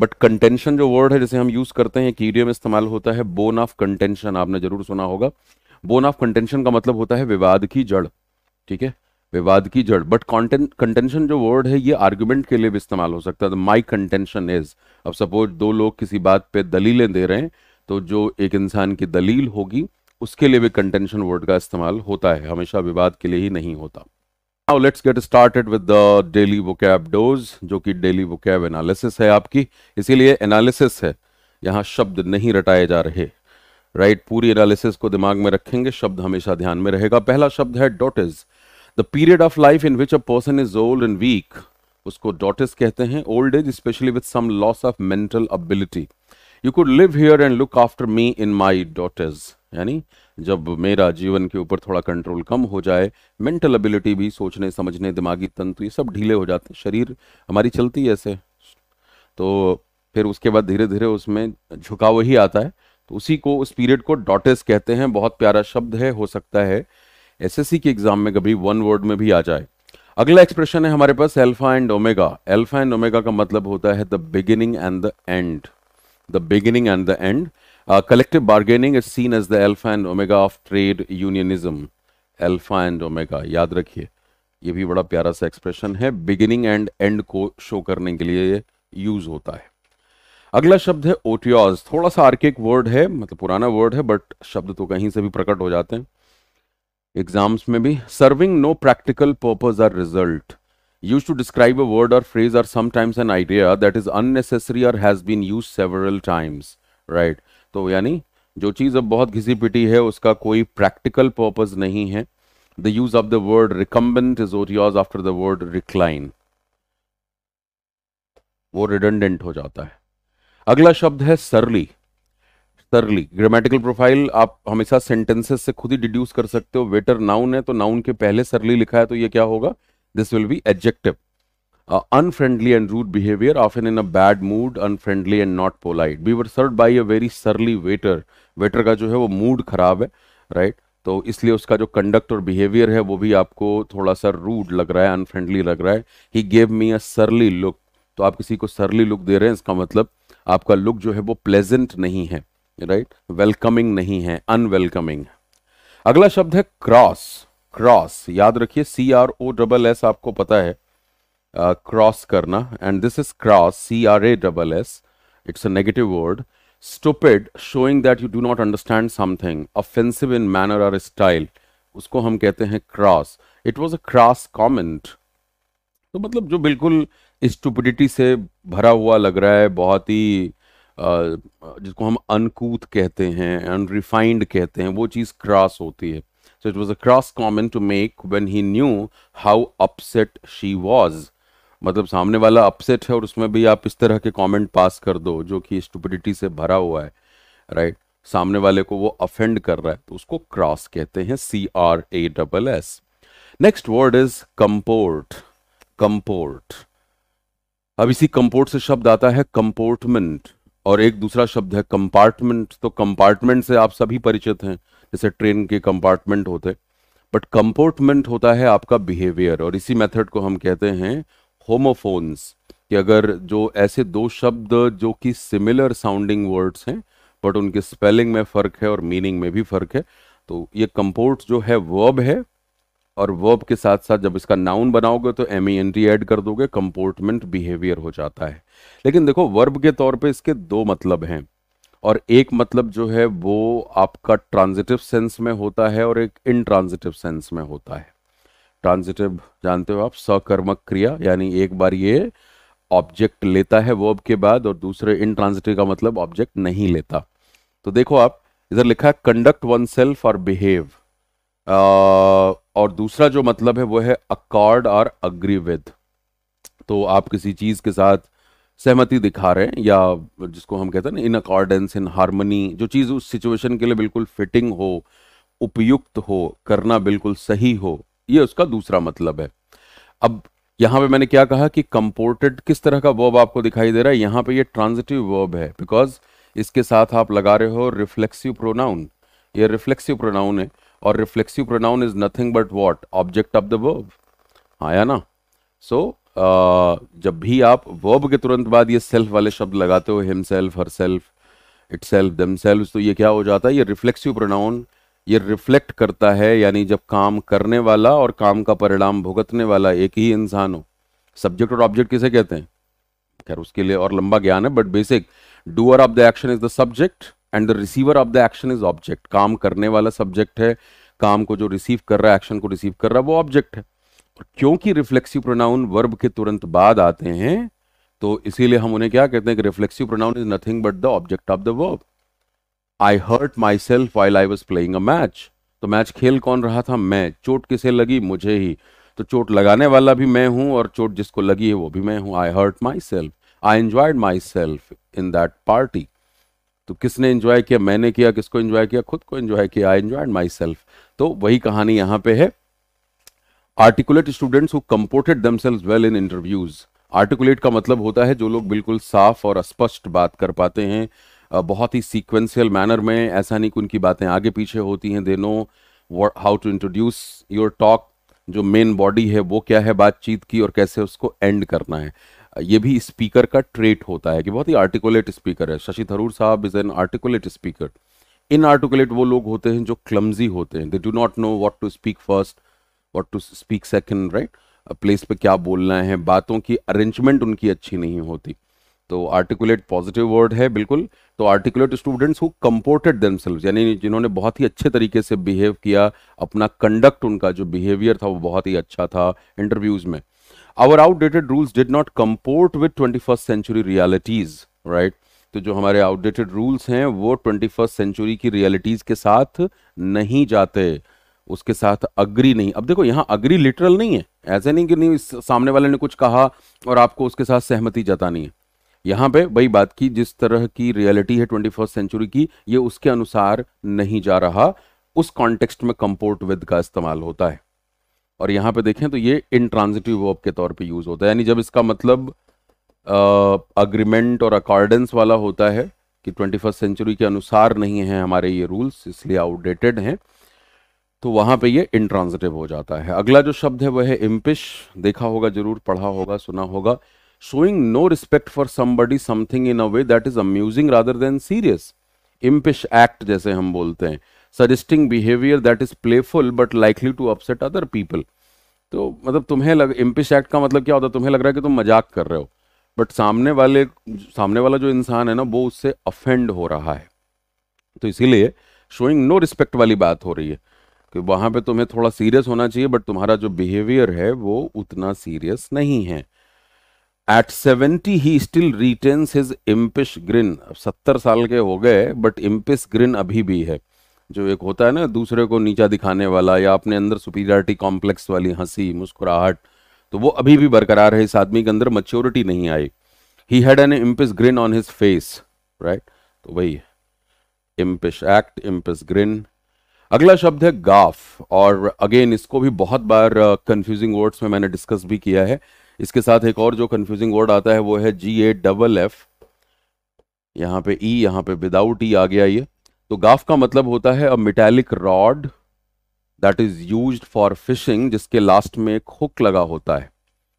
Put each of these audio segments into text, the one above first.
But contention जो word है जैसे हम यूज करते हैं कीडियो में इस्तेमाल होता है बोन ऑफ कंटेंशन आपने जरूर सुना होगा बोन ऑफ कंटेंशन का मतलब होता है विवाद की जड़ ठीक है विवाद की जड़ बट कंटेंशन जो वर्ड है ये आर्ग्यूमेंट के लिए भी इस्तेमाल हो सकता है माई कंटेंशन इज अब सपोज दो लोग किसी बात पे दलीलें दे रहे हैं तो जो एक इंसान की दलील होगी उसके लिए भी कंटेंशन वर्ड का इस्तेमाल होता है हमेशा विवाद के लिए ही नहीं होता now let's get started with the daily vocab dose जो कि डेली वोकैब एनालिसिस है आपकी इसीलिए एनालिसिस है यहाँ शब्द नहीं रटाए जा रहे राइट right? पूरी एनालिसिस को दिमाग में रखेंगे शब्द हमेशा ध्यान में रहेगा पहला शब्द है dotage the period of life in which a person is old and weak उसको डॉटेज कहते हैं old age especially with some loss of mental ability you could live here and look after me in my dotage यानी जब मेरा जीवन के ऊपर थोड़ा कंट्रोल कम हो जाए मेंटल एबिलिटी भी सोचने समझने दिमागी तंतु ये सब ढीले हो जाते हैं शरीर हमारी चलती है ऐसे तो फिर उसके बाद धीरे धीरे उसमें झुकाव ही आता है तो उसी को उस पीरियड को डॉटेस कहते हैं बहुत प्यारा शब्द है हो सकता है एस के एग्जाम में कभी वन वर्ड में भी आ जाए अगला एक्सप्रेशन है हमारे पास alpha and omega alpha and omega का मतलब होता है the beginning and the end the beginning and the end Uh, collective bargaining is seen as the alpha and omega of trade unionism. Alpha and omega, yaad rakhiye ye bhi bada pyara sa expression hai beginning and end ko show karne ke liye use hota hai अगला शब्द है ओटियोज थोड़ा सा archaic word है मतलब पुराना word है but शब्द तो कहीं से भी प्रकट हो जाते हैं एग्जाम्स में भी serving no practical purpose or result use to describe a word और phrase or sometimes an idea that is unnecessary और has been use several times right तो यानी जो चीज़ अब बहुत घिसी पिटी है उसका कोई प्रैक्टिकल पर्पज़ नहीं है the use of the word recumbent is otiose after the word recline वो रिडेंडेंट हो जाता है अगला शब्द है सरली सरली ग्रामेटिकल प्रोफाइल आप हमेशा सेंटेंसेस से खुद ही डिड्यूस कर सकते हो वेटर नाउन है तो नाउन के पहले सरली लिखा है तो ये क्या होगा this will be adjective uh, unfriendly and rude behavior, often in a bad mood, unfriendly and not polite. We were served by a very surly waiter. Waiter का जो है वो मूड खराब है राइट right? तो इसलिए उसका जो कंडक्ट और बिहेवियर है वो भी आपको थोड़ा सा रूड लग रहा है अनफ्रेंडली लग रहा है ही गेव मी अ सरली लुक तो आप किसी को सरली लुक दे रहे हैं इसका मतलब आपका लुक जो है वो प्लेजेंट नहीं है राइट right? वेलकमिंग नहीं है अनवेलकमिंग अगला शब्द है क्रॉस क्रॉस याद रखिए C R O double S आपको पता है क्रॉस करना and this is cross C R A double S it's a negative word stupid showing that you do not understand something offensive in manner और style उसको हम कहते हैं cross it was a cross comment तो मतलब जो बिल्कुल stupidity से भरा हुआ लग रहा है बहुत ही uh, जिसको हम अनकूत कहते हैं अनरिफाइंड कहते हैं वो चीज़ क्रॉस होती है so it was a cross comment to make when he knew how upset she was मतलब सामने वाला अपसेट है और उसमें भी आप इस तरह के कमेंट पास कर दो जो कि स्टूपिडिटी से भरा हुआ है राइट सामने वाले को वो अफेंड कर रहा है तो उसको क्रॉस कहते हैं C R A double S next word is comport comport अब इसी कंपोर्ट से शब्द आता है कंपोर्टमेंट और एक दूसरा शब्द है कंपार्टमेंट तो कंपार्टमेंट से आप सभी परिचित हैं जैसे ट्रेन के कंपार्टमेंट होते बट कंपोर्टमेंट होता है आपका बिहेवियर और इसी मेथड को हम कहते हैं होमोफोन्स कि अगर जो ऐसे दो शब्द जो कि सिमिलर साउंडिंग वर्ड्स हैं बट उनके स्पेलिंग में फ़र्क है और मीनिंग में भी फ़र्क है तो ये कंपोर्ट जो है वर्ब है और वर्ब के साथ साथ जब इसका नाउन बनाओगे तो M E N T add कर दोगे कंपोर्टमेंट बिहेवियर हो जाता है लेकिन देखो वर्ब के तौर पे इसके दो मतलब हैं और एक मतलब जो है वो आपका ट्रांजिटिव सेंस में होता है और एक इनट्रांजिटिव सेंस में होता है ट्रांजिटिव जानते हो आप सकर्मक क्रिया यानी एक बार ये ऑब्जेक्ट लेता है वर्ब के बाद और दूसरे इन ट्रांजिटिव का मतलब ऑब्जेक्ट नहीं लेता तो देखो आप इधर लिखा है कंडक्ट वन सेल्फ और बिहेव और दूसरा जो मतलब है वो है अकॉर्ड और अग्री विद तो आप किसी चीज के साथ सहमति दिखा रहे हैं या जिसको हम कहते हैं ना इन अकॉर्डेंस इन हारमोनी जो चीज़ उस सिचुएशन के लिए बिल्कुल फिटिंग हो उपयुक्त हो करना बिल्कुल सही हो ये उसका दूसरा मतलब है अब यहां पे मैंने क्या कहा कि कंपोर्टेड किस तरह का वर्ब आपको दिखाई दे रहा है यहां पे ये ट्रांजिटिव वर्ब है बिकॉज इसके साथ आप लगा रहे हो रिफ्लेक्सिव प्रोनाउन ये रिफ्लेक्सिव प्रोनाउन है और reflexive pronoun is nothing but what object of the verb आया ना सो so, Uh, जब भी आप वर्ब के तुरंत बाद ये सेल्फ वाले शब्द लगाते हो himself herself itself themself तो ये क्या हो जाता है ये रिफ्लेक्सिव प्रोनाउन ये रिफ्लेक्ट करता है यानी जब काम करने वाला और काम का परिणाम भुगतने वाला एक ही इंसान हो सब्जेक्ट और ऑब्जेक्ट किसे कहते हैं खैर उसके लिए और लंबा ज्ञान है but basic doer of the action is the subject and the receiver of the action is object काम करने वाला सब्जेक्ट है काम को जो रिसीव कर रहा है एक्शन को रिसीव कर रहा है वो ऑब्जेक्ट है और क्योंकि रिफ्लेक्सिव प्रोनाउन वर्ब के तुरंत बाद आते हैं तो इसीलिए हम उन्हें क्या कहते हैं कि reflexive pronoun is nothing but the object of the verb I hurt myself while I was playing a match तो मैच खेल कौन रहा था मैं चोट किसे लगी मुझे ही तो चोट लगाने वाला भी मैं हूं और चोट जिसको लगी है वो भी मैं हूं I hurt myself I enjoyed myself in that party तो किसने एंजॉय किया मैंने किया किसको एंजॉय किया खुद को एंजॉय किया आई एंजॉयड माई सेल्फ तो वही कहानी यहां पे है articulate students who comported themselves well in interviews articulate का मतलब होता है जो लोग बिल्कुल साफ और स्पष्ट बात कर पाते हैं बहुत ही सीक्वेंशियल मैनर में ऐसा नहीं कि उनकी बातें आगे पीछे होती हैं they know how to introduce your talk जो मेन बॉडी है वो क्या है बातचीत की और कैसे उसको एंड करना है ये भी स्पीकर का ट्रेट होता है कि बहुत ही आर्टिकुलेट स्पीकर है शशि थरूर साहब is an articulate speaker inarticulate वो लोग होते हैं जो क्लमजी होते हैं they do not know what to speak first what to speak second right place पे क्या बोलना है बातों की अरेंजमेंट उनकी अच्छी नहीं होती तो आर्टिकुलेट पॉजिटिव वर्ड है बिल्कुल तो articulate students who comported themselves यानी जिन्होंने बहुत ही अच्छे तरीके से बिहेव किया अपना कंडक्ट उनका जो बिहेवियर था वो बहुत ही अच्छा था इंटरव्यूज में our outdated rules did not comport with twenty first century realities right तो जो हमारे आउटडेटेड रूल्स हैं वो ट्वेंटी फर्स्ट सेंचुरी की रियलिटीज के साथ नहीं जाते उसके साथ अग्री नहीं अब देखो यहाँ अग्री लिटरल नहीं है ऐसे नहीं कि नहीं सामने वाले ने कुछ कहा और आपको उसके साथ सहमति जतानी है यहाँ पे वही बात की जिस तरह की रियलिटी है ट्वेंटी फर्स्ट सेंचुरी की ये उसके अनुसार नहीं जा रहा उस कॉन्टेक्स्ट में कंपोर्ट विद का इस्तेमाल होता है और यहाँ पे देखें तो ये इनट्रांजिटिव वर्ब के तौर पे यूज होता है यानी जब इसका मतलब अग्रीमेंट और अकॉर्डेंस वाला होता है कि ट्वेंटी फर्स्ट सेंचुरी के अनुसार नहीं है हमारे ये रूल्स इसलिए आउटडेटेड हैं तो वहां पे ये इंट्रांजिटिव हो जाता है अगला जो शब्द है वह है इम्पिश देखा होगा जरूर पढ़ा होगा सुना होगा showing no respect for somebody something in a way that is amusing rather than serious impish act जैसे हम बोलते हैं suggesting behavior that is playful but likely to upset other people तो मतलब तुम्हें लग इम्पिश एक्ट का मतलब क्या होता है तुम्हें लग रहा है कि तुम मजाक कर रहे हो बट सामने वाले सामने वाला जो इंसान है ना वो उससे अफेंड हो रहा है तो इसीलिए शोइंग नो रिस्पेक्ट वाली बात हो रही है कि वहाँ पे तुम्हें थोड़ा सीरियस होना चाहिए बट तुम्हारा जो बिहेवियर है वो उतना सीरियस नहीं है at seventy he still retains his impish grin सत्तर साल के हो गए बट इम्पिश ग्रिन अभी भी है जो एक होता है ना दूसरे को नीचा दिखाने वाला या अपने अंदर सुपीरियरिटी कॉम्प्लेक्स वाली हंसी मुस्कुराहट तो वो अभी भी बरकरार है इस आदमी के अंदर मच्योरिटी नहीं आई he had an impish grin on his face right तो वही है इम्पिश एक्ट इम्पिस ग्रिन अगला शब्द है गाफ और अगेन इसको भी बहुत बार कंफ्यूजिंग uh, वर्ड्स में मैंने डिस्कस भी किया है इसके साथ एक और जो कंफ्यूजिंग वर्ड आता है वो है जी ए डबल एफ यहाँ पे ई e, यहाँ पे विदाउट ई e आ गया ये तो गाफ का मतलब होता है a metallic rod that is use for fishing जिसके लास्ट में एक हुक लगा होता है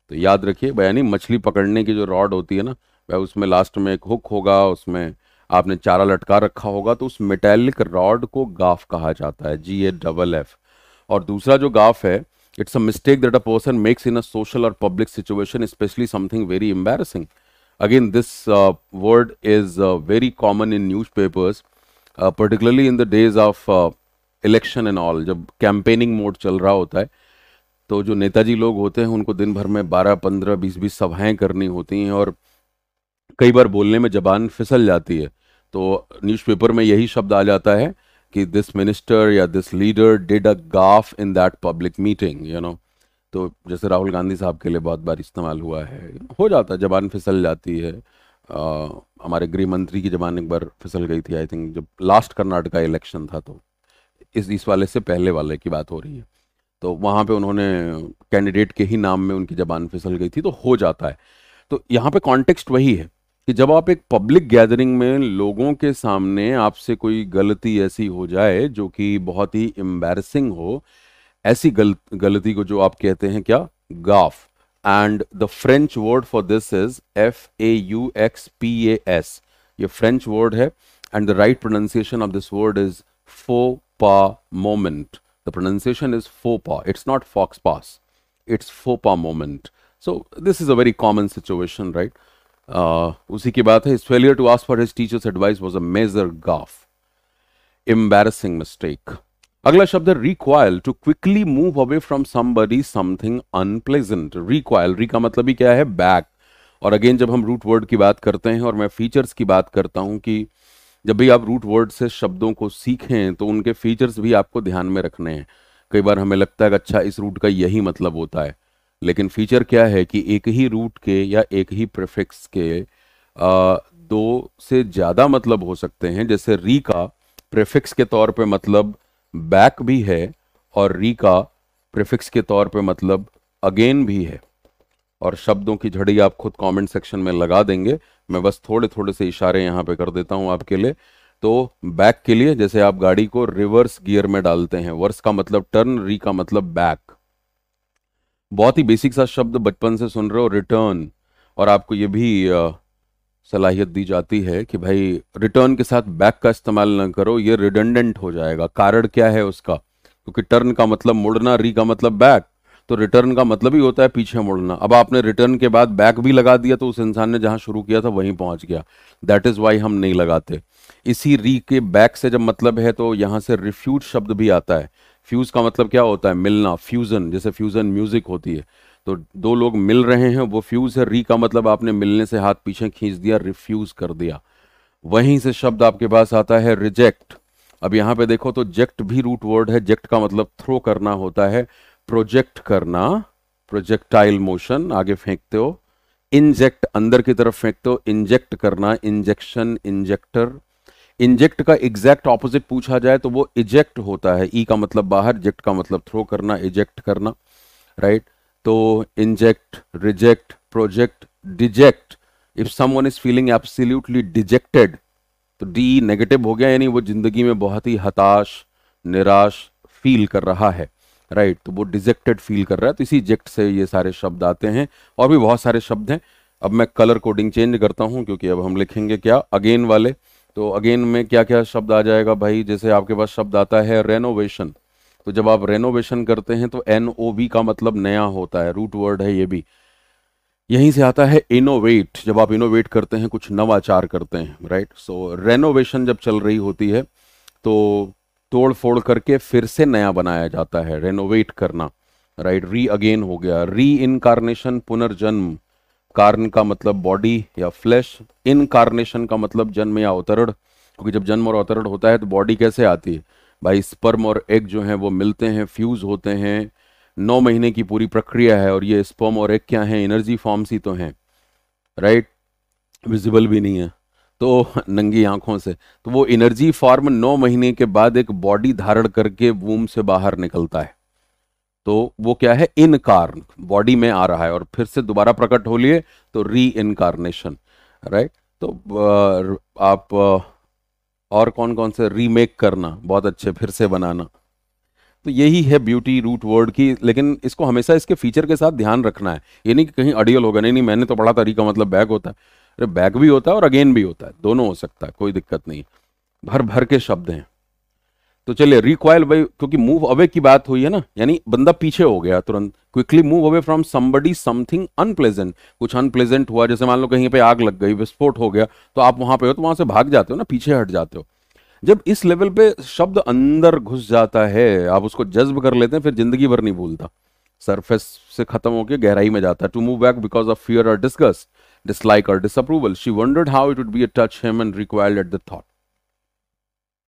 तो याद रखिए यानी मछली पकड़ने की जो रॉड होती है ना वह उसमें लास्ट में एक हुक होगा उसमें आपने चारा लटका रखा होगा तो उस मेटेलिक रॉड को गाफ कहा जाता है जी ए डबल एफ और दूसरा जो गाफ है It's a mistake that a person makes in a social or public situation, especially something very embarrassing. Again, this uh, word is uh, very common in newspapers, uh, particularly in the days of election and all जब campaigning mode चल रहा होता है तो जो नेताजी लोग होते हैं उनको दिन भर में 12, 15, 20, 20 सभाएं करनी होती हैं और कई बार बोलने में जबान फिसल जाती है तो न्यूज़पेपर में यही शब्द आ जाता है कि दिस मिनिस्टर या this leader did a gaffe in that public meeting you know तो जैसे राहुल गांधी साहब के लिए बहुत बार इस्तेमाल हुआ है हो जाता है जबान फिसल जाती है आ, हमारे गृह मंत्री की जबान एक बार फिसल गई थी आई थिंक जब लास्ट कर्नाटका इलेक्शन था तो इस इस वाले से पहले वाले की बात हो रही है तो वहाँ पे उन्होंने कैंडिडेट के ही नाम में उनकी जबान फिसल गई थी तो हो जाता है तो यहाँ पे कॉन्टेक्स्ट वही है कि जब आप एक पब्लिक गैदरिंग में लोगों के सामने आपसे कोई गलती ऐसी हो जाए जो कि बहुत ही एम्बेरसिंग हो ऐसी गल, गलती को जो आप कहते हैं क्या गाफ and the French word for this is F A you x P A S ये फ्रेंच वर्ड है and the right pronunciation of this word is फो पा मोमेंट द प्रोनाउंसिएशन इज फो पा it's not fox pass it's फो पा moment so this is a very common situation right Uh, उसी की बात है इस failure to ask for his teachers advice was a major gaffe embarrassing mistake अगला शब्द है recoil to quickly move away from somebody something unpleasant recoil re का मतलब ही क्या है बैक और अगेन जब हम रूट वर्ड की बात करते हैं और मैं फीचर्स की बात करता हूं कि जब भी आप रूट वर्ड से शब्दों को सीखें तो उनके फीचर्स भी आपको ध्यान में रखने हैं कई बार हमें लगता है अच्छा इस रूट का यही मतलब होता है लेकिन फीचर क्या है कि एक ही रूट के या एक ही प्रेफिक्स के आ, दो से ज़्यादा मतलब हो सकते हैं जैसे री का प्रेफिक्स के तौर पे मतलब बैक भी है और री का प्रेफिक्स के तौर पे मतलब अगेन भी है और शब्दों की झड़ी आप खुद कमेंट सेक्शन में लगा देंगे मैं बस थोड़े थोड़े से इशारे यहाँ पे कर देता हूँ आपके लिए तो बैक के लिए जैसे आप गाड़ी को रिवर्स गियर में डालते हैं वर्स का मतलब टर्न री का मतलब बैक बहुत ही बेसिक सा शब्द बचपन से सुन रहे हो रिटर्न और आपको ये भी सलाहियत दी जाती है कि भाई रिटर्न के साथ बैक का इस्तेमाल ना करो ये रिडंडेंट हो जाएगा कारण क्या है उसका क्योंकि टर्न का मतलब मुड़ना री का मतलब बैक तो रिटर्न का मतलब ही होता है पीछे मुड़ना अब आपने रिटर्न के बाद बैक भी लगा दिया तो उस इंसान ने जहां शुरू किया था वहीं पहुंच गया दैट इज वाई हम नहीं लगाते इसी री के बैक से जब मतलब है तो यहाँ से रिफ्यूज शब्द भी आता है फ्यूज का मतलब क्या होता है मिलना फ्यूजन जैसे फ्यूजन म्यूजिक होती है तो दो लोग मिल रहे हैं वो फ्यूज है री का मतलब आपने मिलने से हाथ पीछे खींच दिया रिफ्यूज कर दिया वहीं से शब्द आपके पास आता है रिजेक्ट अब यहां पे देखो तो जेक्ट भी रूट वर्ड है जेक्ट का मतलब थ्रो करना होता है प्रोजेक्ट करना प्रोजेक्टाइल मोशन आगे फेंकते हो इंजेक्ट अंदर की तरफ फेंकते हो इंजेक्ट करना इंजेक्शन इंजेक्टर इंजेक्ट का एग्जैक्ट ऑपोजिट पूछा जाए तो वो इजेक्ट होता है ई e का मतलब बाहर इजेक्ट का मतलब थ्रो करना इजेक्ट करना राइट तो inject reject project deject if someone is feeling absolutely dejected तो डी नेगेटिव हो गया यानी वो जिंदगी में बहुत ही हताश निराश फील कर रहा है राइट right? तो वो डिजेक्टेड फील कर रहा है तो इसी इजेक्ट से ये सारे शब्द आते हैं और भी बहुत सारे शब्द हैं अब मैं कलर कोडिंग चेंज करता हूं क्योंकि अब हम लिखेंगे क्या अगेन वाले तो अगेन में क्या क्या शब्द आ जाएगा भाई जैसे आपके पास शब्द आता है रेनोवेशन तो जब आप रेनोवेशन करते हैं तो एन ओ वी का मतलब नया होता है रूट वर्ड है ये भी यहीं से आता है इनोवेट जब आप इनोवेट करते हैं कुछ नवाचार करते हैं राइट सो रेनोवेशन जब चल रही होती है तो तोड़ फोड़ करके फिर से नया बनाया जाता है रेनोवेट करना राइट री अगेन हो गया री इनकारनेशन पुनर्जन्म कारण का मतलब बॉडी या फ्लैश इनकारनेशन का मतलब जन्म या अवतरण क्योंकि जब जन्म और अवतरण होता है तो बॉडी कैसे आती है भाई स्पर्म और एग जो है वो मिलते हैं फ्यूज़ होते हैं नौ महीने की पूरी प्रक्रिया है और ये स्पर्म और एग क्या है एनर्जी फॉर्म्स ही तो हैं राइट विजिबल भी नहीं है तो नंगी आंखों से तो वो एनर्जी फॉर्म नौ महीने के बाद एक बॉडी धारण करके वूम से बाहर निकलता है तो वो क्या है इनकार्न बॉडी में आ रहा है और फिर से दोबारा प्रकट हो लिए तो री इनकारनेशन राइट तो आप और कौन कौन से रीमेक करना बहुत अच्छे फिर से बनाना तो यही है ब्यूटी रूट वर्ड की लेकिन इसको हमेशा इसके फीचर के साथ ध्यान रखना है ये नहीं कि कहीं अडियल होगा नहीं नहीं मैंने तो पढ़ा तरीका मतलब बैक होता है अरे बैक भी होता है और अगेन भी होता है दोनों हो सकता है कोई दिक्कत नहीं भर भर के शब्द हैं तो चलिए रिकॉयल भाई क्योंकि मूव अवे की बात हुई है ना यानी बंदा पीछे हो गया तुरंत quickly move away from somebody something unpleasant कुछ अनप्लेजेंट हुआ जैसे मान लो कहीं पे आग लग गई विस्फोट हो गया तो आप वहां पे हो तो वहां से भाग जाते हो ना पीछे हट जाते हो जब इस लेवल पे शब्द अंदर घुस जाता है आप उसको जज्ब कर लेते हैं फिर जिंदगी भर नहीं भूलता सरफेस से खत्म होकर गहराई में जाता है to move back because of fear और डिस्कस डिसलाइक और disapproval she wondered how it would be a touch him and recoiled at the thought